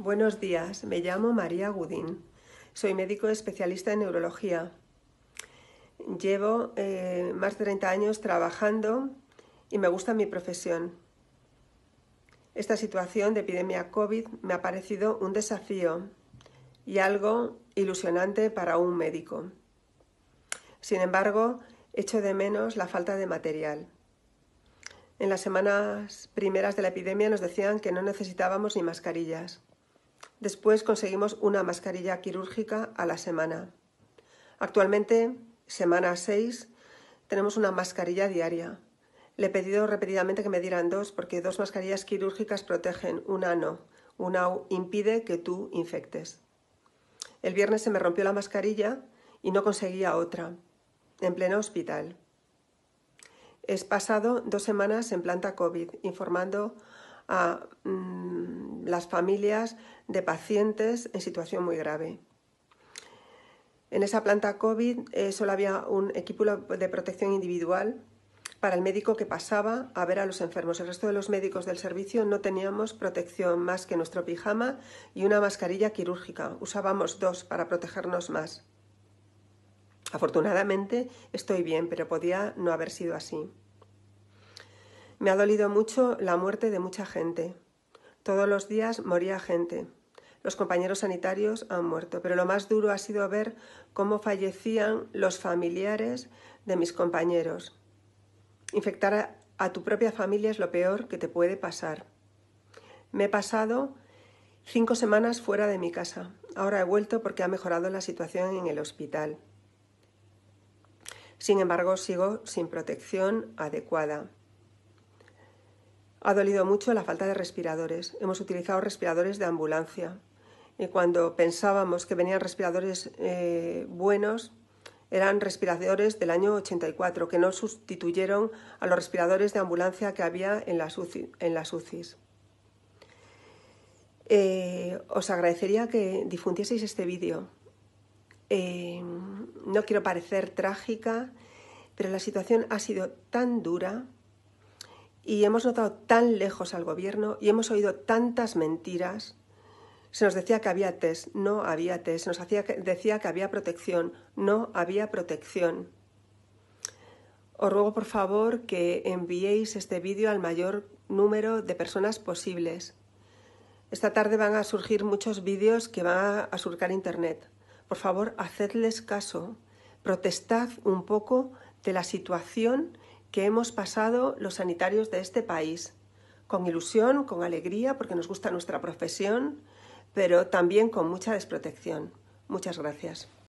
Buenos días, me llamo María Gudín. Soy médico especialista en neurología. Llevo eh, más de 30 años trabajando y me gusta mi profesión. Esta situación de epidemia COVID me ha parecido un desafío y algo ilusionante para un médico. Sin embargo, echo de menos la falta de material. En las semanas primeras de la epidemia nos decían que no necesitábamos ni mascarillas. Después conseguimos una mascarilla quirúrgica a la semana. Actualmente, semana 6, tenemos una mascarilla diaria. Le he pedido repetidamente que me dieran dos porque dos mascarillas quirúrgicas protegen, una no. Una impide que tú infectes. El viernes se me rompió la mascarilla y no conseguía otra, en pleno hospital. He pasado dos semanas en planta COVID, informando a mm, las familias de pacientes en situación muy grave. En esa planta COVID eh, solo había un equipo de protección individual para el médico que pasaba a ver a los enfermos. El resto de los médicos del servicio no teníamos protección más que nuestro pijama y una mascarilla quirúrgica. Usábamos dos para protegernos más. Afortunadamente estoy bien, pero podía no haber sido así. Me ha dolido mucho la muerte de mucha gente. Todos los días moría gente. Los compañeros sanitarios han muerto, pero lo más duro ha sido ver cómo fallecían los familiares de mis compañeros. Infectar a, tu propia familia es lo peor que te puede pasar. Me he pasado cinco semanas fuera de mi casa. Ahora he vuelto porque ha mejorado la situación en el hospital. Sin embargo, sigo sin protección adecuada. Ha dolido mucho la falta de respiradores. Hemos utilizado respiradores de ambulancia. Y cuando pensábamos que venían respiradores eh, buenos, eran respiradores del año 84, que no sustituyeron a los respiradores de ambulancia que había en las, UCI, en UCIs. Eh, os agradecería que difundieseis este vídeo. Eh, no quiero parecer trágica, pero la situación ha sido tan dura y hemos notado tan lejos al gobierno y hemos oído tantas mentiras. Se nos decía que había test, no había test. Se nos decía que había protección, no había protección. Os ruego por favor que enviéis este vídeo al mayor número de personas posibles. Esta tarde van a surgir muchos vídeos que van a surcar Internet. Por favor, hacedles caso. Protestad un poco de la situación que hemos pasado los sanitarios de este país, con ilusión, con alegría, porque nos gusta nuestra profesión, pero también con mucha desprotección. Muchas gracias.